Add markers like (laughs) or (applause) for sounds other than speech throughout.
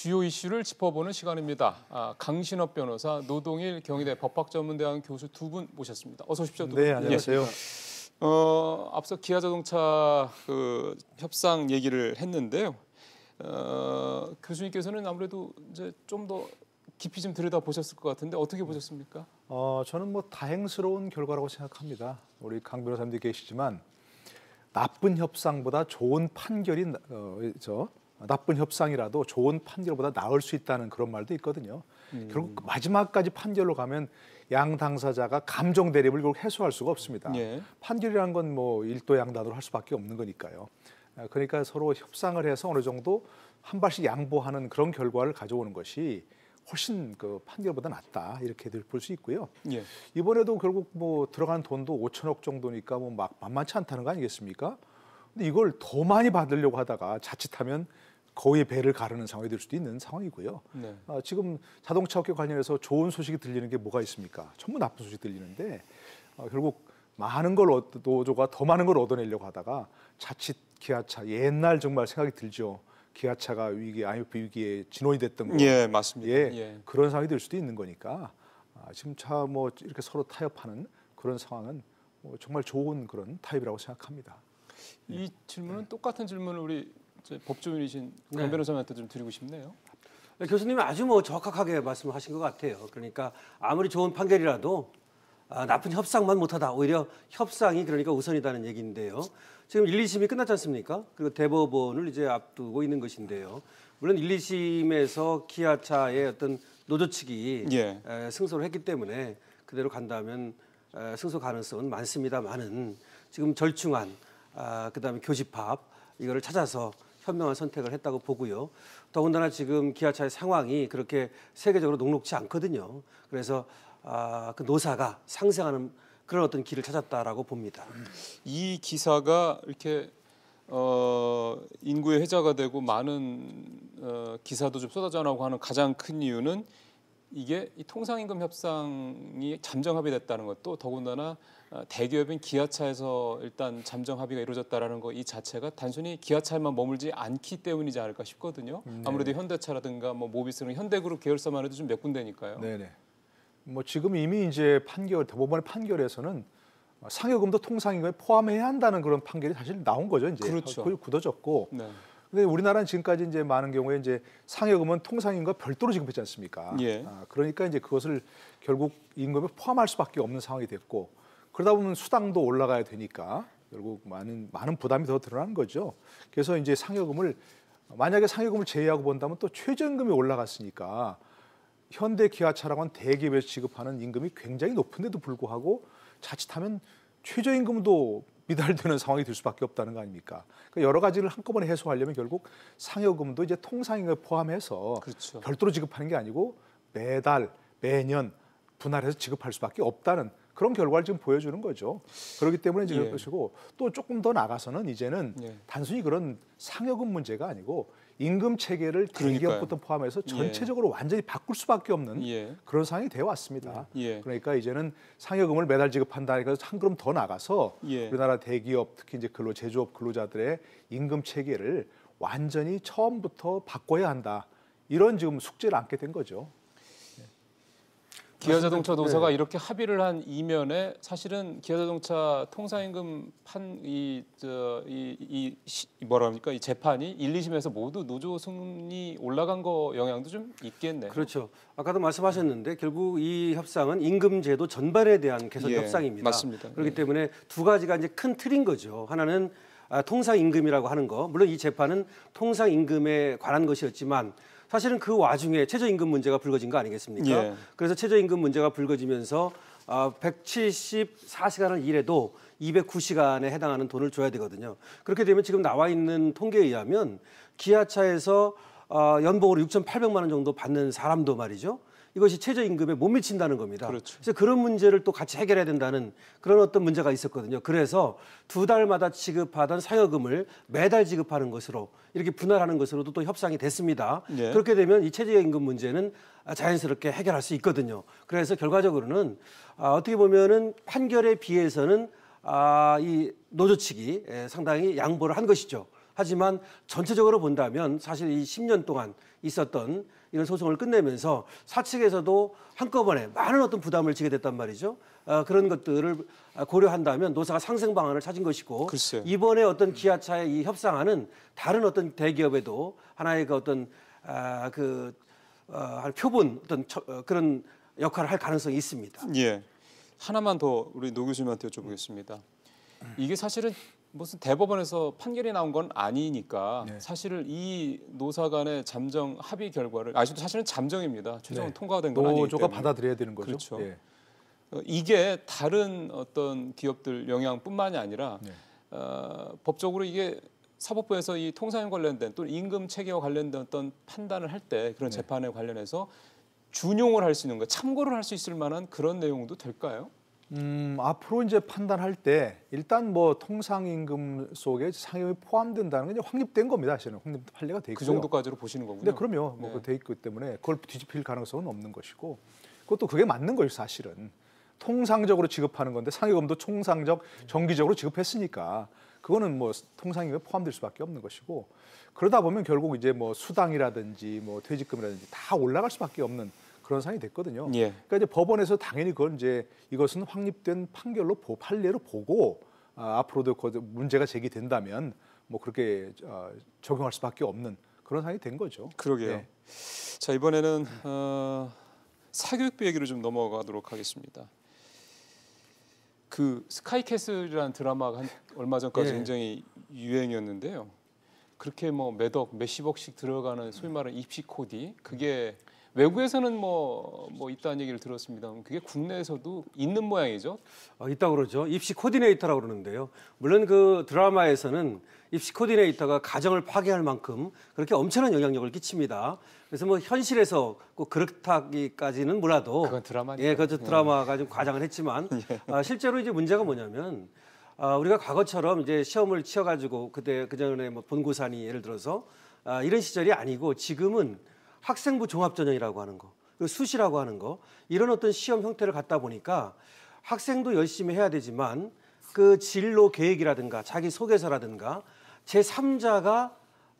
주요 이슈를 짚어보는 시간입니다. 아, 강신업 변호사, 노동일 경희대 법학전문대학 교수 두 분 모셨습니다. 어서 오십시오. 두 분. 네, 안녕하세요. 예. 어, 앞서 기아자동차 그 협상 얘기를 했는데요. 어, 교수님께서는 아무래도 이제 좀 더 깊이 좀 들여다 보셨을 것 같은데 어떻게 보셨습니까? 어, 저는 뭐 다행스러운 결과라고 생각합니다. 우리 강 변호사님도 계시지만 나쁜 협상보다 좋은 판결이 어, 저 나쁜 협상이라도 좋은 판결보다 나을 수 있다는 그런 말도 있거든요. 음. 결국 마지막까지 판결로 가면 양 당사자가 감정 대립을 결국 해소할 수가 없습니다. 예. 판결이라는 건 뭐 일도 양단으로 할 수밖에 없는 거니까요. 아, 그러니까 서로 협상을 해서 어느 정도 한 발씩 양보하는 그런 결과를 가져오는 것이 훨씬 그 판결보다 낫다 이렇게 볼 수 있고요. 예. 이번에도 결국 뭐 들어간 돈도 5천억 정도니까 뭐 막 만만치 않다는 거 아니겠습니까? 근데 이걸 더 많이 받으려고 하다가 자칫하면 거의 배를 가르는 상황이 될 수도 있는 상황이고요. 네. 어, 지금 자동차 업계 관련해서 좋은 소식이 들리는 게 뭐가 있습니까? 전부 나쁜 소식 들리는데 어, 결국 많은 걸 얻, 노조가 더 많은 걸 얻어내려고 하다가 자칫 기아차 옛날 정말 생각이 들죠. 기아차가 위기, IMF 위기에 진원이 됐던 거. 예, 맞습니다. 예, 예. 그런 상황이 될 수도 있는 거니까 아, 지금 차 뭐 이렇게 서로 타협하는 그런 상황은 뭐 정말 좋은 그런 타입이라고 생각합니다. 이 예. 질문은 네. 똑같은 질문을 우리 법조인이신 네. 변호사님한테 좀 드리고 싶네요. 네, 교수님이 아주 뭐적확하게 말씀하신 것 같아요. 그러니까 아무리 좋은 판결이라도 아, 나쁜 협상만 못하다. 오히려 협상이 그러니까 우선이다는 얘기인데요. 지금 1, 2심이 끝났지 않습니까? 그리고 대법원을 이제 앞두고 있는 것인데요. 물론 1, 2심에서 기아차의 어떤 노조 측이 예. 에, 승소를 했기 때문에 그대로 간다면 에, 승소 가능성은 많습니다많은 지금 절충안, 아, 그다음에 교집합 이거를 찾아서 현명한 선택을 했다고 보고요. 더군다나 지금 기아차의 상황이 그렇게 세계적으로 녹록치 않거든요. 그래서 아, 그 노사가 상생하는 그런 어떤 길을 찾았다라고 봅니다. 이 기사가 이렇게 어, 인구의 회자가 되고 많은 어, 기사도 좀 쏟아져 나오고 하는 가장 큰 이유는 이게 이 통상임금 협상이 잠정합의됐다는 것도 더군다나 어, 대기업인 기아차에서 일단 잠정 합의가 이루어졌다라는 거 이 자체가 단순히 기아차에만 머물지 않기 때문이지 않을까 싶거든요. 음, 네. 아무래도 현대차라든가 뭐 모비스는 현대그룹 계열사만 해도 좀 몇 군데니까요. 네네. 뭐 지금 이미 이제 판결 대법원의 판결에서는 상여금도 통상임금에 포함해야 한다는 그런 판결이 사실 나온 거죠. 이제 그렇죠. 굳어졌고. 네. 근데 우리나라는 지금까지 이제 많은 경우에 이제 상여금은 통상임금과 별도로 지급했지 않습니까? 예. 아, 그러니까 이제 그것을 결국 임금에 포함할 수밖에 없는 상황이 됐고 그러다 보면 수당도 올라가야 되니까 결국 많은 많은 부담이 더 드러나는 거죠. 그래서 이제 상여금을 만약에 상여금을 제외하고 본다면 또 최저임금이 올라갔으니까 현대 기아차량은 라 대기업에서 지급하는 임금이 굉장히 높은데도 불구하고 자칫하면 최저임금도 미달되는 상황이 될 수밖에 없다는 거 아닙니까? 그러니까 여러 가지를 한꺼번에 해소하려면 결국 상여금도 이제 통상임금 포함해서 그렇죠. 별도로 지급하는 게 아니고 매달 매년 분할해서 지급할 수밖에 없다는 그런 결과를 지금 보여주는 거죠. 그렇기 때문에 이제 예. 그럴 것이고 또 조금 더 나가서는 이제는 예. 단순히 그런 상여금 문제가 아니고 임금 체계를 대기업부터 포함해서 예. 전체적으로 예. 완전히 바꿀 수밖에 없는 예. 그런 상황이 되어 왔습니다. 예. 그러니까 이제는 상여금을 매달 지급한다 니까 한 걸음 더 나가서 예. 우리나라 대기업 특히 이제 근로 제조업 근로자들의 임금 체계를 완전히 처음부터 바꿔야 한다. 이런 지금 숙제를 안게 된 거죠. 기아자동차 노사가 네. 이렇게 합의를 한 이면에 사실은 기아자동차 통상임금 판 이 저 이 이, 뭐라 합니까 이 재판이 1, 2심에서 모두 노조 승리 올라간 거 영향도 좀 있겠네요. 그렇죠. 아까도 말씀하셨는데 결국 이 협상은 임금제도 전반에 대한 개선 예, 협상입니다. 맞습니다. 그렇기 예. 때문에 두 가지가 이제 큰 틀인 거죠. 하나는 아, 통상임금이라고 하는 거 물론 이 재판은 통상임금에 관한 것이었지만 사실은 그 와중에 최저임금 문제가 불거진 거 아니겠습니까? 예. 그래서 최저임금 문제가 불거지면서 174시간을 아, 일해도 209시간에 해당하는 돈을 줘야 되거든요. 그렇게 되면 지금 나와 있는 통계에 의하면 기아차에서 아, 연봉으로 6,800만 원 정도 받는 사람도 말이죠. 이것이 최저임금에 못 미친다는 겁니다. 그렇죠. 그래서 그런 문제를 또 같이 해결해야 된다는 그런 어떤 문제가 있었거든요. 그래서 두 달마다 지급하던 사여금을 매달 지급하는 것으로 이렇게 분할하는 것으로도 또 협상이 됐습니다. 예. 그렇게 되면 이 최저임금 문제는 자연스럽게 해결할 수 있거든요. 그래서 결과적으로는 아, 어떻게 보면은 판결에 비해서는 아, 이 노조 측이 예, 상당히 양보를 한 것이죠. 하지만 전체적으로 본다면 사실 이 10년 동안 있었던 이런 소송을 끝내면서 사측에서도 한꺼번에 많은 어떤 부담을 지게 됐단 말이죠. 아, 그런 것들을 고려한다면 노사가 상생 방안을 찾은 것이고 글쎄요. 이번에 어떤 기아차의 이 협상안은 다른 어떤 대기업에도 하나의 그 어떤 아, 그 어, 표본 어떤 처, 어, 그런 역할을 할 가능성이 있습니다. 예. 하나만 더 우리 노 교수님한테 여쭤보겠습니다. 이게 사실은 무슨 대법원에서 판결이 나온 건 아니니까 네. 사실을 이 노사 간의 잠정 합의 결과를 아직도 사실은 잠정입니다. 최종 네. 통과된 건 아니기 때문에. 가 받아들여야 되는 거죠. 그렇죠. 네. 이게 다른 어떤 기업들 영향뿐만이 아니라 네. 어, 법적으로 이게 사법부에서 이 통상 에 관련된 또 임금 체계와 관련된 어떤 판단을 할 때 그런 네. 재판에 관련해서 준용을 할 수 있는 거 참고를 할 수 있을 만한 그런 내용도 될까요? 음, 앞으로 이제 판단할 때 일단 뭐 통상 임금 속에 상여금이 포함된다는 건 이제 확립된 겁니다. 사실은 확립 판례가 돼 있고 그 정도까지로 보시는 거군요. 네, 그럼요. 뭐 네. 뭐돼 있기 때문에 그걸 뒤집힐 가능성은 없는 것이고 그것도 그게 맞는 거예요, 사실은. 통상적으로 지급하는 건데 상여금도 총상적 정기적으로 지급했으니까 그거는 뭐 통상임에 포함될 수밖에 없는 것이고 그러다 보면 결국 이제 뭐 수당이라든지 뭐 퇴직금이라든지 다 올라갈 수밖에 없는 그런 상황이 됐거든요. 예. 그러니까 이제 법원에서 당연히 그건 이제 이것은 확립된 판결로 보, 판례로 보고 아, 앞으로도 그 문제가 제기된다면 뭐 그렇게 어, 적용할 수밖에 없는 그런 상황이 된 거죠. 그러게요. 네. 자 이번에는 어, 사교육부 얘기로 좀 넘어가도록 하겠습니다. 그 스카이캐슬이라는 드라마가 한, 얼마 전까지 네. 굉장히 유행이었는데요. 그렇게 뭐 몇억 몇십억씩 들어가는 소위 말하는 입시 코디 그게 외국에서는 뭐, 뭐 있다는 얘기를 들었습니다. 그게 국내에서도 있는 모양이죠? 어, 있다고 그러죠. 입시 코디네이터라고 그러는데요. 물론 그 드라마에서는 입시 코디네이터가 가정을 파괴할 만큼 그렇게 엄청난 영향력을 끼칩니다. 그래서 뭐 현실에서 꼭 그렇다기까지는 몰라도 그건 드라마니까. 예, 그저 예. 드라마가 좀 과장을 했지만 (laughs) 예. 아, 실제로 이제 문제가 뭐냐면 아, 우리가 과거처럼 이제 시험을 치여가지고 그때 그 전에 뭐 본고사니 예를 들어서 아, 이런 시절이 아니고 지금은 학생부 종합전형이라고 하는 거, 그 수시라고 하는 거 이런 어떤 시험 형태를 갖다 보니까 학생도 열심히 해야 되지만 그 진로 계획이라든가 자기 소개서라든가 제 3자가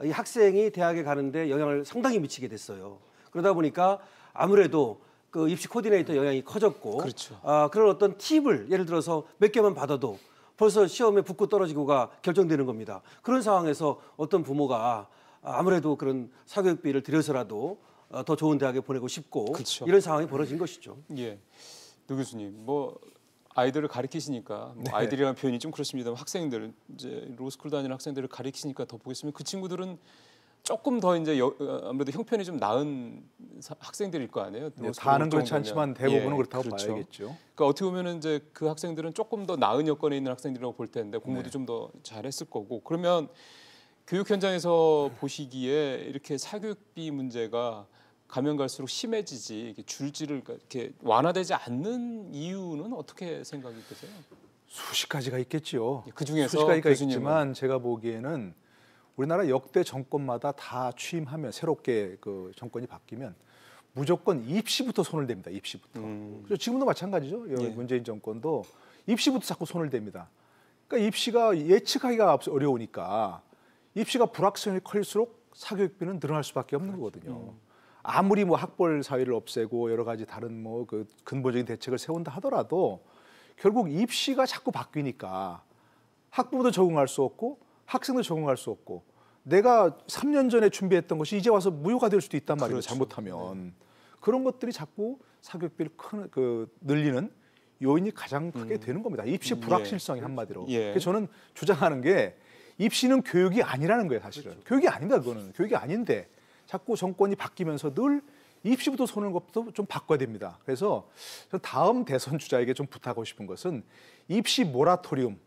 이 학생이 대학에 가는데 영향을 상당히 미치게 됐어요. 그러다 보니까 아무래도 그 입시 코디네이터 영향이 커졌고 그렇죠. 아, 그런 어떤 팁을 예를 들어서 몇 개만 받아도 벌써 시험에 붙고 떨어지고가 결정되는 겁니다. 그런 상황에서 어떤 부모가 아, 아무래도 그런 사교육비를 들여서라도 어, 더 좋은 대학에 보내고 싶고 그렇 이런 상황이 벌어진 것이죠. 예, 노 교수님 뭐 아이들을 가르키시니까 뭐 네. 아이들이라는 표현이 좀 그렇습니다. 학생들 이제 로스쿨 다니는 학생들을 가르키시니까 더 보겠으면 그 친구들은 조금 더 이제 여, 어, 아무래도 형편이 좀 나은 사, 학생들일 거 아니에요. 네, 다는 그렇지 않지만 대부분은 예, 그렇다고 그렇죠. 봐야겠죠. 그러니까 어떻게 보면은 이제 그 학생들은 조금 더 나은 여건에 있는 학생들이라고 볼 텐데 공부도 네. 좀더 잘했을 거고 그러면 교육 현장에서 보시기에 이렇게 사교육비 문제가 가면 갈수록 심해지지 줄지를 그러니까 이렇게 완화되지 않는 이유는 어떻게 생각이 드세요? 수십 가지가 있겠지요. 예, 그 중에서 수십 가지가 교수님은. 있지만 제가 보기에는 우리나라 역대 정권마다 다 취임하면 새롭게 그 정권이 바뀌면 무조건 입시부터 손을 댑니다. 입시부터. 음. 지금도 마찬가지죠. 예. 문재인 정권도 입시부터 자꾸 손을 댑니다. 그러니까 입시가 예측하기가 어려우니까 입시가 불확실성이 클수록 사교육비는 늘어날 수밖에 없는 그렇죠. 거거든요. 음. 아무리 뭐 학벌 사회를 없애고 여러 가지 다른 뭐 그 근본적인 대책을 세운다 하더라도 결국 입시가 자꾸 바뀌니까 학부모도 적응할 수 없고 학생도 적응할 수 없고 내가 3년 전에 준비했던 것이 이제 와서 무효가 될 수도 있단 말이에요. 그렇죠. 잘못하면 네. 그런 것들이 자꾸 사교육비를 큰, 그 늘리는 요인이 가장 크게 음. 되는 겁니다. 입시 음. 예. 불확실성이 예. 한마디로. 예. 저는 주장하는 게 입시는 교육이 아니라는 거예요, 사실은. 그렇죠. 교육이 아닙니다, 그거는. 교육이 아닌데 자꾸 정권이 바뀌면서 늘 입시부터 손을 것도 좀 바꿔야 됩니다. 그래서 다음 대선 주자에게 좀 부탁하고 싶은 것은 입시 모라토리움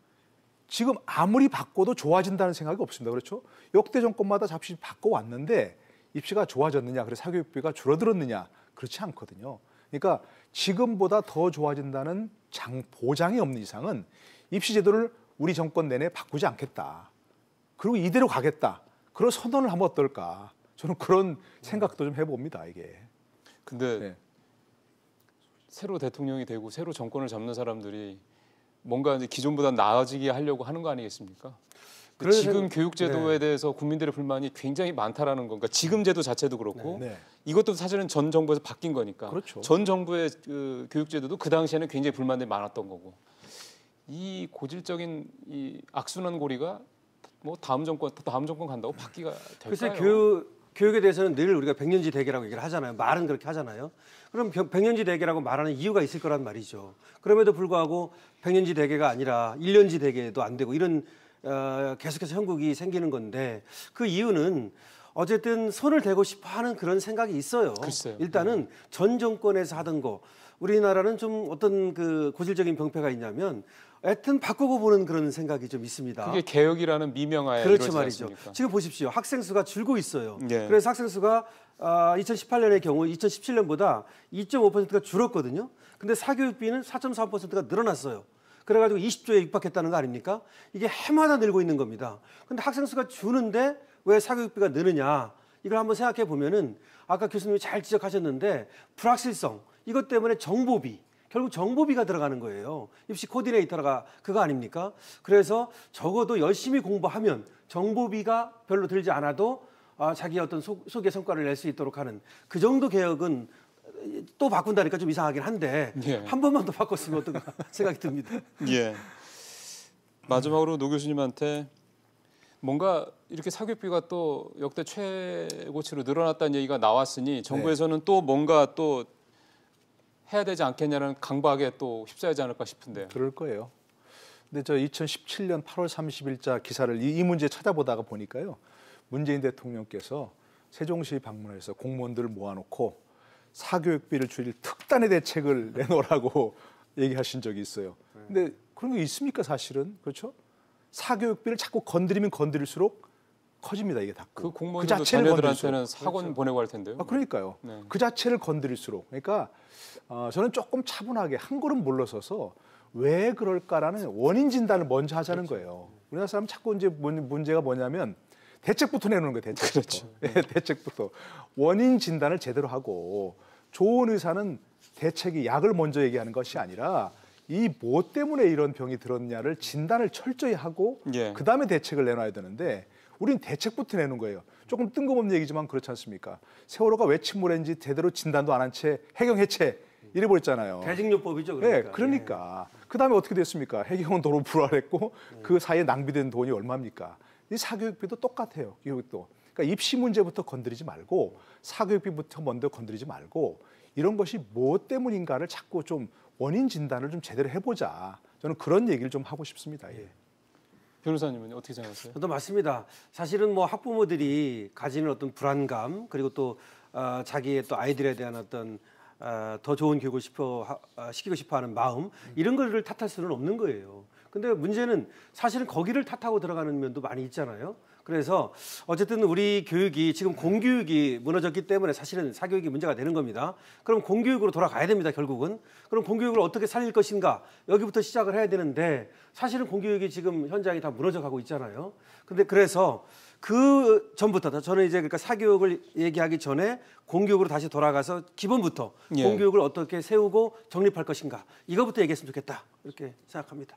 지금 아무리 바꿔도 좋아진다는 생각이 없습니다. 그렇죠? 역대 정권마다 잡시 바꿔왔는데 입시가 좋아졌느냐, 그래서 사교육비가 줄어들었느냐 그렇지 않거든요. 그러니까 지금보다 더 좋아진다는 장 보장이 없는 이상은 입시 제도를 우리 정권 내내 바꾸지 않겠다. 그리고 이대로 가겠다. 그런 선언을 하면 어떨까? 저는 그런 생각도 좀 해봅니다. 이게. 근데 네. 새로 대통령이 되고 새로 정권을 잡는 사람들이 뭔가 이제 기존보다 나아지게 하려고 하는 거 아니겠습니까? 그래서, 그러니까 지금 교육제도에 네. 대해서 국민들의 불만이 굉장히 많다라는 건가? 그러니까 지금 제도 자체도 그렇고 네. 네, 이것도 사실은 전 정부에서 바뀐 거니까. 그렇죠. 전 정부의 그 교육제도도 그 당시에는 굉장히 불만들이 많았던 거고 이 고질적인 이 악순환 고리가 뭐 다음 정권 다음 정권 간다고 바뀌가 될까요? 글쎄 교육 교육에 대해서는 늘 우리가 백년지 대계라고 얘기를 하잖아요. 말은 그렇게 하잖아요. 그럼 백년지 대계라고 말하는 이유가 있을 거란 말이죠. 그럼에도 불구하고 백년지 대계가 아니라 일년지 대계도 안 되고 이런 어, 계속해서 형국이 생기는 건데 그 이유는 어쨌든 손을 대고 싶어 하는 그런 생각이 있어요. 글쎄요. 일단은 음. 전 정권에서 하던 거 우리나라는 좀 어떤 그 고질적인 병폐가 있냐면 애튼 바꾸고 보는 그런 생각이 좀 있습니다. 그게 개혁이라는 미명하에 그렇죠 말이죠. 않습니까? 지금 보십시오. 학생 수가 줄고 있어요. 네. 그래서 학생 수가 2018년의 아, 경우 2017년보다 2.5%가 줄었거든요. 근데 사교육비는 4.4%가 늘어났어요. 그래가지고 20조에 육박했다는 거 아닙니까? 이게 해마다 늘고 있는 겁니다. 근데 학생 수가 주는데 왜 사교육비가 느느냐? 이걸 한번 생각해 보면은 아까 교수님이 잘 지적하셨는데 불확실성 이것 때문에 정보비 결국 정보비가 들어가는 거예요. 입시 코디네이터가 그거 아닙니까? 그래서 적어도 열심히 공부하면 정보비가 별로 들지 않아도 아, 자기 어떤 소, 속의 성과를 낼 수 있도록 하는 그 정도 개혁은 또 바꾼다니까 좀 이상하긴 한데 예. 한 번만 더 바꿨으면 어떤가 (laughs) 생각이 듭니다. 예. 마지막으로 노 교수님한테 뭔가 이렇게 사교육비가 또 역대 최고치로 늘어났다는 얘기가 나왔으니 정부에서는 네. 또 뭔가 또 해야 되지 않겠냐는 강박에 또 휩싸이지 않을까 싶은데요. 그럴 거예요. 근데 저 2017년 8월 30일자 기사를 이, 이 문제 찾아보다가 보니까요. 문재인 대통령께서 세종시 방문해서 공무원들을 모아놓고 사교육비를 줄일 특단의 대책을 (laughs) 내놓으라고 얘기하신 적이 있어요. 근데 그런 게 있습니까 사실은 그렇죠? 사교육비를 자꾸 건드리면 건드릴수록 커집니다 이게 다. 그 공무원들 그 자녀들한테는 사건 그 보내고 할 텐데요. 아, 그러니까요. 네. 그 자체를 건드릴수록 그러니까 어, 저는 조금 차분하게 한 걸음 물러서서 왜 그럴까라는 원인 진단을 먼저 하자는 그렇죠. 거예요. 우리나라 사람 자꾸 이제 문제가 뭐냐면 대책부터 내놓는 거예요. 대책부터. 그렇죠. 네. (laughs) 대책부터 원인 진단을 제대로 하고 좋은 의사는 대책이 약을 먼저 얘기하는 것이 아니라 이 뭐 때문에 이런 병이 들었냐를 진단을 철저히 하고 예. 그 다음에 대책을 내놔야 되는데 우린 대책부터 내는 거예요. 조금 뜬금없는 얘기지만 그렇지 않습니까? 세월호가 왜 침몰했는지 제대로 진단도 안 한 채 해경해체 이래버렸잖아요. 대증요법이죠. 네, 그러니까. 네, 그러니까. 예. 그다음에 어떻게 됐습니까? 해경은 도로 불활했고 예. 그 사이에 낭비된 돈이 얼마입니까? 이 사교육비도 똑같아요. 교육도. 그러니까 입시 문제부터 건드리지 말고 사교육비부터 먼저 건드리지 말고 이런 것이 뭐 때문인가를 자꾸 좀 원인 진단을 좀 제대로 해보자. 저는 그런 얘기를 좀 하고 싶습니다. 예. 변호사님은 어떻게 생각하세요? 저도 맞습니다. 사실은 뭐 학부모들이 가지는 어떤 불안감 그리고 또 어, 자기의 또 아이들에 대한 어떤 어, 더 좋은 교육을 싶어 하, 어, 시키고 싶어하는 마음 이런 걸를 탓할 수는 없는 거예요. 근데 문제는 사실은 거기를 탓하고 들어가는 면도 많이 있잖아요. 그래서 어쨌든 우리 교육이 지금 공교육이 무너졌기 때문에 사실은 사교육이 문제가 되는 겁니다. 그럼 공교육으로 돌아가야 됩니다. 결국은. 그럼 공교육을 어떻게 살릴 것인가 여기부터 시작을 해야 되는데 사실은 공교육이 지금 현장이 다 무너져 가고 있잖아요. 근데 그래서 그 전부터 저는 이제 그러니까 사교육을 얘기하기 전에 공교육으로 다시 돌아가서 기본부터 예. 공교육을 어떻게 세우고 정립할 것인가 이거부터 얘기했으면 좋겠다 이렇게 생각합니다.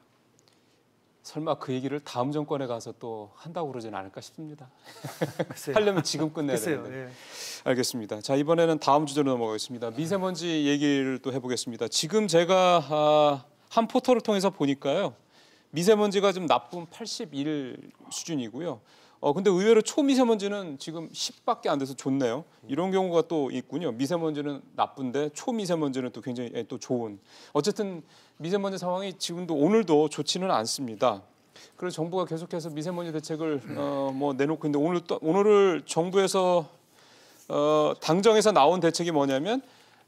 설마 그 얘기를 다음 정권에 가서 또 한다고 그러진 않을까 싶습니다. (laughs) 하려면 지금 끝내야 되는데. 예. 알겠습니다. 자 이번에는 다음 주제로 넘어가겠습니다. 미세먼지 얘기를 또 해보겠습니다. 지금 제가 아, 한 포털을 통해서 보니까요. 미세먼지가 지금 나쁨 81 수준이고요. 어 근데 의외로 초미세먼지는 지금 10밖에 안 돼서 좋네요. 이런 경우가 또 있군요. 미세먼지는 나쁜데 초미세먼지는 또 굉장히 예, 또 좋은. 어쨌든 미세먼지 상황이 지금도 오늘도 좋지는 않습니다. 그래서 정부가 계속해서 미세먼지 대책을 어, 뭐 내놓고 있는데 오늘 또, 오늘을 정부에서 어, 당정에서 나온 대책이 뭐냐면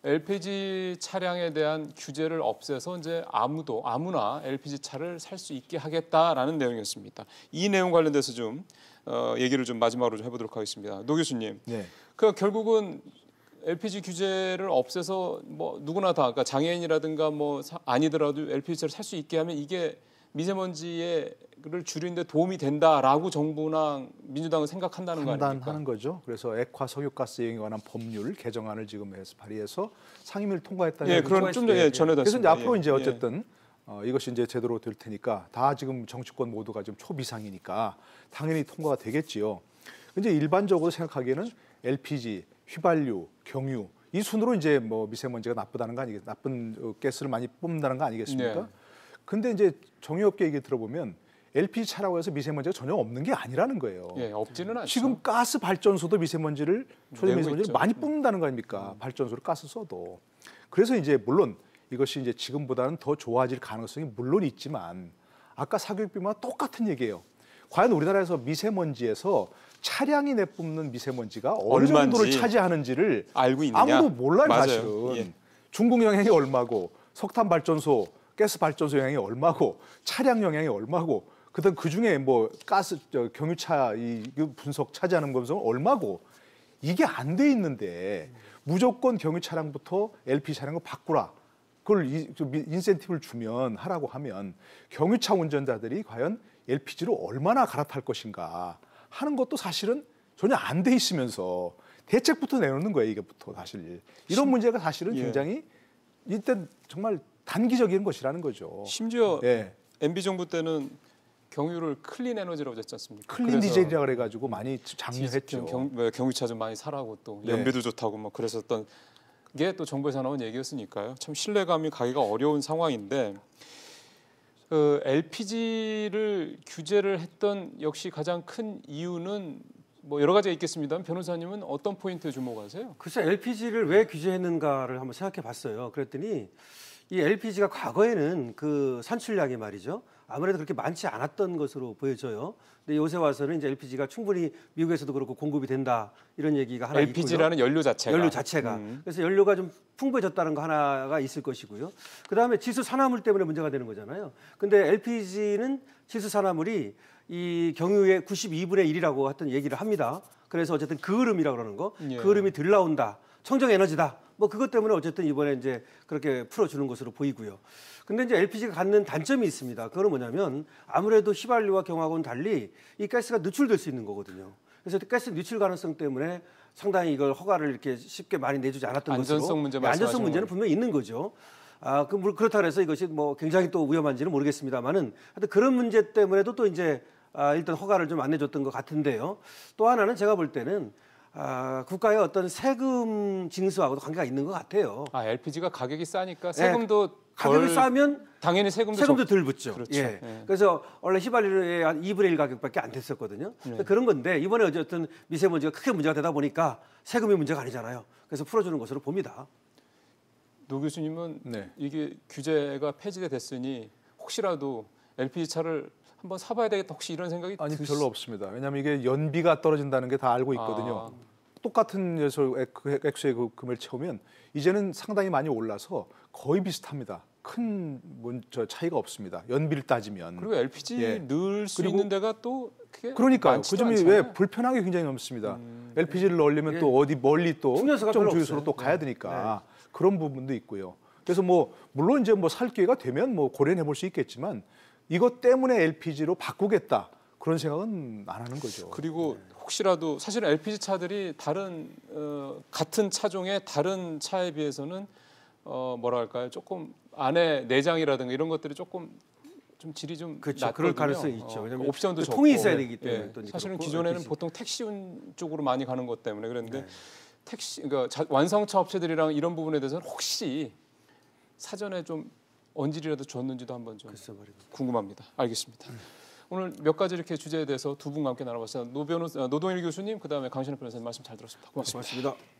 LPG 차량에 대한 규제를 없애서 이제 아무도 아무나 LPG 차를 살 수 있게 하겠다라는 내용이었습니다. 이 내용 관련돼서 좀 어, 얘기를 좀 마지막으로 좀 해보도록 하겠습니다. 노 교수님. 네. 그 결국은 LPG 규제를 없애서 뭐 누구나 다 그러니까 장애인이라든가 뭐 사, 아니더라도 LPG를 살 수 있게 하면 이게 미세먼지를 줄이는데 도움이 된다라고 정부나 민주당은 생각한다는 거 아닙니까? 판단하는 거죠. 그래서 액화 석유가스에 관한 법률 개정안을 지금 해서 발의해서 상임위를 통과했다는 예, 그런 좀 예, 예. 전에 그래서 이제 앞으로 예, 이제 예. 어쨌든 예. 어, 이것이 이제 제대로 될 테니까 다 지금 정치권 모두가 지금 초비상이니까 당연히 통과가 되겠지요. 근데 일반적으로 생각하기에는 LPG, 휘발유, 경유 이 순으로 이제 뭐 미세먼지가 나쁘다는 거 아니겠, 나쁜 어, 가스를 많이 뽑는다는 거 아니겠습니까? 네. 근데 이제 정유업계 얘기 들어보면 LPG 차라고 해서 미세먼지가 전혀 없는 게 아니라는 거예요. 예, 없지는 않죠. 지금 가스 발전소도 미세먼지를 초 미세먼지를 많이 뿜는다는 거 아닙니까? 음. 발전소를 가스 써도. 그래서 이제 물론 이것이 이제 지금보다는 더 좋아질 가능성이 물론 있지만 아까 사교육비만 똑같은 얘기예요. 과연 우리나라에서 미세먼지에서 차량이 내뿜는 미세먼지가 어느 정도를 차지하는지를 알고 있느냐? 아무도 몰라요 맞아요. 사실은. 예. 중국 영향이 얼마고 석탄 발전소, 가스 발전소 영향이 얼마고 차량 영향이 얼마고 그다음 그 중에 뭐 가스 저, 경유차 이 분석 차지하는 검성 얼마고 이게 안 돼 있는데 무조건 경유 차량부터 LP 차량으로 바꾸라. 그걸 이, 인센티브를 주면 하라고 하면 경유차 운전자들이 과연 LPG로 얼마나 갈아탈 것인가 하는 것도 사실은 전혀 안 돼 있으면서 대책부터 내놓는 거예요 이게부터 사실 이런 문제가 사실은 예. 굉장히 이때 정말 단기적인 것이라는 거죠. 심지어 예. MB 정부 때는 경유를 클린 에너지라고 했지 않습니까? 클린 디젤이라 그래가지고 많이 장려했죠. 경, 뭐 경유차 좀 많이 사라고 또 네. 연비도 네. 좋다고 막 뭐 그랬었던 이게 또 정부에서 나온 얘기였으니까요. 참 신뢰감이 가기가 어려운 상황인데 그 LPG를 규제를 했던 역시 가장 큰 이유는 뭐 여러 가지가 있겠습니다만 변호사님은 어떤 포인트에 주목하세요? 글쎄 LPG를 왜 규제했는가를 한번 생각해 봤어요. 그랬더니 이 LPG가 과거에는 그 산출량이 말이죠. 아무래도 그렇게 많지 않았던 것으로 보여져요. 근데 요새 와서는 이제 LPG가 충분히 미국에서도 그렇고 공급이 된다 이런 얘기가 하나 LPG라는 있고요. LPG라는 연료 자체가 연료 자체가 음. 그래서 연료가 좀 풍부해졌다는 거 하나가 있을 것이고요. 그다음에 지수 산화물 때문에 문제가 되는 거잖아요. 근데 LPG는 지수 산화물이 이 경유의 92분의 1이라고 하여튼 얘기를 합니다. 그래서 어쨌든 그 흐름이라고 그러는 거, 예. 그 흐름이 들 나온다. 청정 에너지다. 뭐 그것 때문에 어쨌든 이번에 이제 그렇게 풀어주는 것으로 보이고요. 근데 이제 LPG가 갖는 단점이 있습니다. 그건 뭐냐면 아무래도 휘발유와 경화고는 달리 이 가스가 누출될 수 있는 거거든요. 그래서 가스 누출 가능성 때문에 상당히 이걸 허가를 이렇게 쉽게 많이 내주지 않았던 안전성 것으로 문제 예, 안전성 문제는 분명히 있는 거죠. 아, 그, 그렇다 그래서 이것이 뭐 굉장히 또 위험한지는 모르겠습니다만은 하여튼 그런 문제 때문에도 또 이제 아, 일단 허가를 좀 안 내줬던 것 같은데요. 또 하나는 제가 볼 때는 아, 국가의 어떤 세금 징수하고도 관계가 있는 것 같아요. 아 LPG가 가격이 싸니까 예, 세금도 네, 가격이 싸면 당연히 세금도 세금도 적... 덜 붙죠. 그렇죠. 예. 예. 그래서 원래 휘발유의 한 2분의 1 가격밖에 안 됐었거든요. 예. 그런 건데 이번에 어쨌든 미세먼지가 크게 문제가 되다 보니까 세금이 문제가 아니잖아요. 그래서 풀어주는 것으로 봅니다. 노 교수님은 네. 이게 규제가 폐지됐으니 혹시라도 LPG 차를 한번 사봐야 되겠다 혹시 이런 생각이 아니 드... 별로 없습니다. 왜냐하면 이게 연비가 떨어진다는 게 다 알고 있거든요. 아... 똑같은 예술 그 액수의 그 금을 채우면 이제는 상당히 많이 올라서 거의 비슷합니다. 큰저 차이가 없습니다. 연비를 따지면 그리고 LPG 예. 넣수 을 있는 데가 또그러니까그 점이 않잖아요. 왜 불편하게 굉장히 넘습니다. 음... LPG를 넣으려면 또 어디 멀리 또 특정 주유소로 또 가야 되니까 네. 네. 그런 부분도 있고요. 그래서 뭐 물론 이제 뭐 살 기회가 되면 뭐 고려해 볼 수 있겠지만 이것 때문에 LPG로 바꾸겠다 그런 생각은 안 하는 거죠. 그리고 네. 혹시라도 사실 LPG 차들이 다른 어, 같은 차종의 다른 차에 비해서는 어, 뭐랄까요 조금 안에 내장이라든가 이런 것들이 조금 좀 질이 좀 그렇죠. 낮거든요. 그럴 가능성이 어, 있죠. 왜냐면 그 옵션도 적 그 통이 있어야 되기 때문에 예, 사실은 그렇고, 기존에는 LPG. 보통 택시 쪽으로 많이 가는 것 때문에 그런데 네. 택시 그러니까 자, 완성차 업체들이랑 이런 부분에 대해서는 혹시 사전에 좀 언질이라도 줬는지도 한번 좀 궁금합니다. 알겠습니다. 음. 오늘 몇 가지 이렇게 주제에 대해서 두 분과 함께 나눠봤습니다. 노 변호 아, 노동일 교수님 그다음에 강신호 변호사님 말씀 잘 들었습니다. 고맙습니다. 고맙습니다.